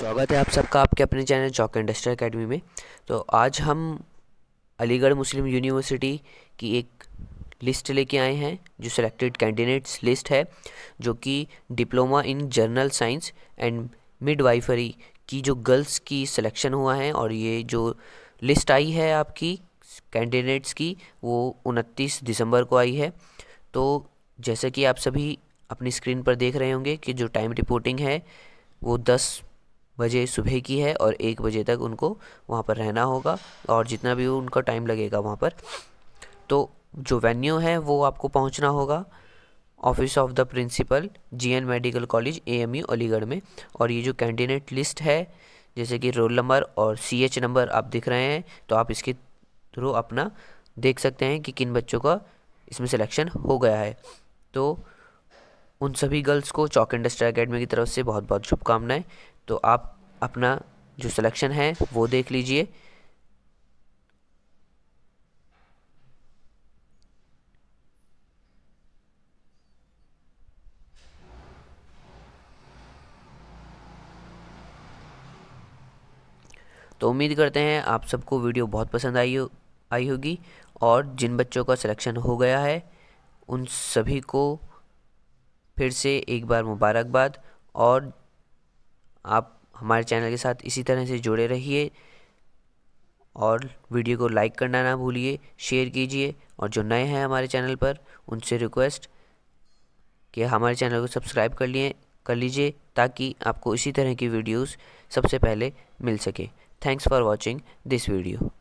स्वागत है आप सबका आपके अपने चैनल चौक इंडस्ट्रियल अकेडमी में तो आज हम अलीगढ़ मुस्लिम यूनिवर्सिटी की एक लिस्ट लेके आए हैं जो सिलेक्टेड कैंडिडेट्स लिस्ट है जो कि diploma in general science and midwifery की जो गर्ल्स की सिलेक्शन हुआ है और ये जो लिस्ट आई है आपकी कैंडिडेट्स की वो उनतीस दिसंबर को आई है तो जैसे कि आप सभी अपनी स्क्रीन पर देख रहे होंगे कि जो टाइम रिपोर्टिंग है वो दस बजे सुबह की है और एक बजे तक उनको वहाँ पर रहना होगा और जितना भी उनका टाइम लगेगा वहाँ पर तो जो वेन्यू है वो आपको पहुँचना होगा office of the principal N medical college U Aligarh में और ये जो कैंडिडेट लिस्ट है जैसे कि रोल नंबर और एच नंबर आप दिख रहे हैं तो आप इसके थ्रू अपना देख सकते हैं कि किन बच्चों का इसमें सिलेक्शन हो गया है तो उन सभी गर्ल्स को चौक इंडस्ट्री अकेडमी की तरफ से बहुत बहुत शुभकामनाएं तो आप अपना जो सिलेक्शन है वो देख लीजिए तो उम्मीद करते हैं आप सबको वीडियो बहुत पसंद आई हो आई होगी और जिन बच्चों का सिलेक्शन हो गया है उन सभी को फिर से एक बार मुबारकबाद और आप हमारे चैनल के साथ इसी तरह से जुड़े रहिए और वीडियो को लाइक करना ना भूलिए शेयर कीजिए और जो नए हैं हमारे चैनल पर उनसे रिक्वेस्ट कि हमारे चैनल को सब्सक्राइब कर लिए कर लीजिए ताकि आपको इसी तरह की वीडियोस सबसे पहले मिल सके thanks for watching this video